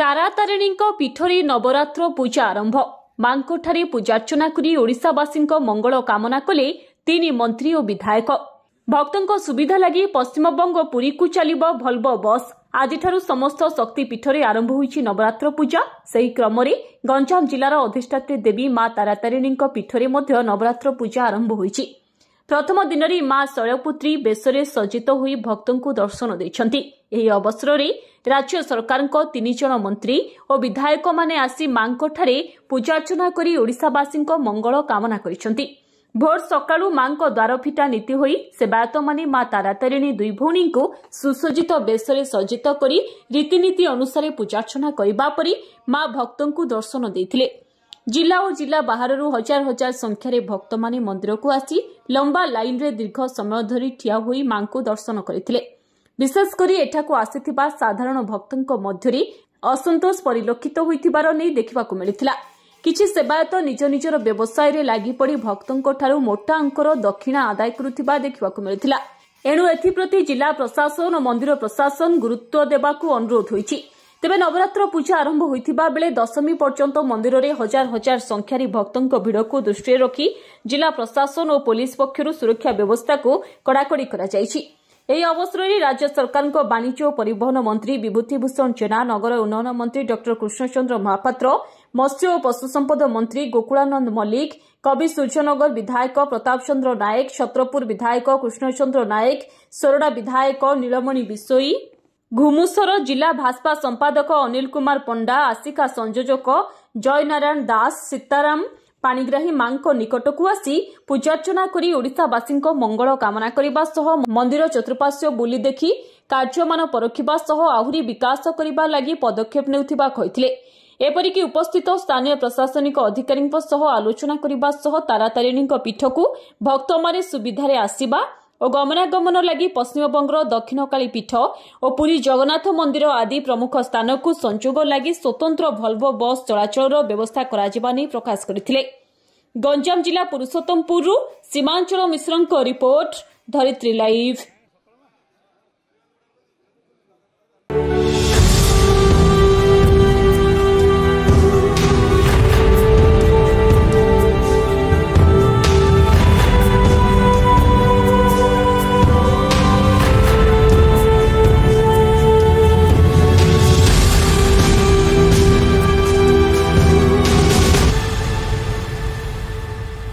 ତାରାତାରିଣୀଙ୍କ ପୀଠରେ ନବରାତ୍ର ପୂଜା ଆରମ୍ଭ ମାଙ୍କଠାରେ ପୂଜାର୍ଚ୍ଚନା କରି ଓଡ଼ିଶାବାସୀଙ୍କ ମଙ୍ଗଳ କାମନା କଲେ ତିନି ମନ୍ତ୍ରୀ ଓ ବିଧାୟକ ଭକ୍ତଙ୍କ ସୁବିଧା ଲାଗି ପଶ୍ଚିମବଙ୍ଗ ପୁରୀକୁ ଚାଲିବ ଭଲ୍ବ ବସ୍ ଆଜିଠାରୁ ସମସ୍ତ ଶକ୍ତିପୀଠରେ ଆରମ୍ଭ ହୋଇଛି ନବରାତ୍ର ପୂଜା ସେହି କ୍ରମରେ ଗଞ୍ଜାମ ଜିଲ୍ଲାର ଅଧିଷ୍ଠାତ୍ରୀ ଦେବୀ ମା' ତାରାତାରିଣୀଙ୍କ ପୀଠରେ ମଧ୍ୟ ନବରାତ୍ର ପୂଜା ଆରମ୍ଭ ହୋଇଛି ପ୍ରଥମ ଦିନରେ ମା ଶୈଳପୁତ୍ରୀ ବେଶରେ ସଜିତ ହୋଇ ଭକ୍ତଙ୍କୁ ଦର୍ଶନ ଦେଇଛନ୍ତି ଏହି ଅବସରରେ ରାଜ୍ୟ ସରକାରଙ୍କ ତିନି ଜଣ ମନ୍ତ୍ରୀ ଓ ବିଧାୟକମାନେ ଆସି ମାଙ୍କଠାରେ ପୂଜାର୍ଚ୍ଚନା କରି ଓଡ଼ିଶାବାସୀଙ୍କ ମଙ୍ଗଳ କାମନା କରିଛନ୍ତି ଭୋର ସକାଳୁ ମାଙ୍କ ଦ୍ୱାରଫିଟା ନୀତି ହୋଇ ସେବାୟତମାନେ ମା ତାରାତାରିଣୀ ଦୁଇ ଭଉଣୀଙ୍କୁ ସୁସଜିତ ବେଶରେ ସଜିତ କରି ରୀତିନୀତି ଅନୁସାରେ ପୂଜାର୍ଚ୍ଚନା କରିବା ପରେ ମା ଭକ୍ତଙ୍କୁ ଦର୍ଶନ ଦେଇଥିଲେ ଜିଲ୍ଲା ଓ ଜିଲ୍ଲା ବାହାରରୁ ହଜାର ହଜାର ସଂଖ୍ୟାରେ ଭକ୍ତମାନେ ମନ୍ଦିରକୁ ଆସି ଲମ୍ବା ଲାଇନ୍ରେ ଦୀର୍ଘ ସମୟ ଧରି ଠିଆ ହୋଇ ମା'ଙ୍କୁ ଦର୍ଶନ କରିଥିଲେ ବିଶେଷକରି ଏଠାକୁ ଆସିଥିବା ସାଧାରଣ ଭକ୍ତଙ୍କ ମଧ୍ୟରେ ଅସନ୍ତୋଷ ପରିଲକ୍ଷିତ ହୋଇଥିବାର ନେଇ ଦେଖିବାକୁ ମିଳିଥିଲା କିଛି ସେବାୟତ ନିଜ ନିଜର ବ୍ୟବସାୟରେ ଲାଗିପଡ଼ି ଭକ୍ତଙ୍କଠାରୁ ମୋଟା ଅଙ୍କର ଦକ୍ଷିଣା ଆଦାୟ କରୁଥିବା ଦେଖିବାକୁ ମିଳିଥିଲା ଏଣୁ ଏଥିପ୍ରତି ଜିଲ୍ଲା ପ୍ରଶାସନ ଓ ମନ୍ଦିର ପ୍ରଶାସନ ଗୁରୁତ୍ୱ ଦେବାକୁ ଅନୁରୋଧ ହୋଇଛି ତେବେ ନବରାତ୍ର ପୂଜା ଆରମ୍ଭ ହୋଇଥିବା ବେଳେ ଦଶମୀ ପର୍ଯ୍ୟନ୍ତ ମନ୍ଦିରରେ ହଜାର ହଜାର ସଂଖ୍ୟାରେ ଭକ୍ତଙ୍କ ଭିଡ଼କୁ ଦୃଷ୍ଟିରେ ରଖି ଜିଲ୍ଲା ପ୍ରଶାସନ ଓ ପୁଲିସ୍ ପକ୍ଷରୁ ସୁରକ୍ଷା ବ୍ୟବସ୍ଥାକୁ କଡ଼ାକଡ଼ି କରାଯାଇଛି ଏହି ଅବସରରେ ରାଜ୍ୟ ସରକାରଙ୍କ ବାଣିଜ୍ୟ ଓ ପରିବହନ ମନ୍ତ୍ରୀ ବିଭୂତିଭୂଷଣ ଜେନା ନଗର ଉନ୍ନୟନ ମନ୍ତ୍ରୀ ଡକ୍ଟର କୃଷ୍ଣଚନ୍ଦ୍ର ମହାପାତ୍ର ମତ୍ସ୍ୟ ଓ ପଶୁ ସମ୍ପଦ ମନ୍ତ୍ରୀ ଗୋକୁଳାନନ୍ଦ ମଲ୍ଲିକ କବି ସୂର୍ଯ୍ୟନଗର ବିଧାୟକ ପ୍ରତାପ ଚନ୍ଦ୍ର ନାୟକ ଛତ୍ରପୁର ବିଧାୟକ କୃଷ୍ଣଚନ୍ଦ୍ର ନାୟକ ସୋରଡ଼ା ବିଧାୟକ ନୀଳମଣି ବିଶୋଇ ଘୁମୁସର ଜିଲ୍ଲା ଭାଜପା ସମ୍ପାଦକ ଅନିଲ କୁମାର ପଣ୍ଡା ଆସିକା ସଂଯୋଜକ ଜୟନାରାୟଣ ଦାସ ସୀତାରାମ ପାଣିଗ୍ରାହୀ ମାଙ୍କ ନିକଟକୁ ଆସି ପୂଜାର୍ଚ୍ଚନା କରି ଓଡ଼ିଶାବାସୀଙ୍କ ମଙ୍ଗଳ କାମନା କରିବା ସହ ମନ୍ଦିର ଚତୁଃପାର୍ଶ୍ୱ ବୁଲି ଦେଖି କାର୍ଯ୍ୟମାନ ପରଖିବା ସହ ଆହୁରି ବିକାଶ କରିବା ଲାଗି ପଦକ୍ଷେପ ନେଉଥିବା କହିଥିଲେ ଏପରିକି ଉପସ୍ଥିତ ସ୍ଥାନୀୟ ପ୍ରଶାସନିକ ଅଧିକାରୀଙ୍କ ସହ ଆଲୋଚନା କରିବା ସହ ତାରାତାରିଣୀଙ୍କ ପୀଠକୁ ଭକ୍ତମାନେ ସୁବିଧାରେ ଆସିବା ଓ ଗମନାଗମନ ଲାଗି ପଶ୍ଚିମବଙ୍ଗର ଦକ୍ଷିଣକାଳୀ ପୀଠ ଓ ପୁରୀ ଜଗନ୍ନାଥ ମନ୍ଦିର ଆଦି ପ୍ରମୁଖ ସ୍ଥାନକୁ ସଂଯୋଗ ଲାଗି ସ୍ୱତନ୍ତ୍ର ଭଲ୍ଭୋ ବସ୍ ଚଳାଚଳର ବ୍ୟବସ୍ଥା କରାଯିବା ନେଇ ପ୍ରକାଶ କରିଥିଲେ ଗଞ୍ଜାମ ଜିଲ୍ଲା ପୁରୁଷୋତ୍ତମପୁରରୁ ସୀମାଞ୍ଚଳ ମିଶ୍ରଙ୍କ ରିପୋର୍ଟ ଧରିତ୍ରୀ ଲାଇଭ୍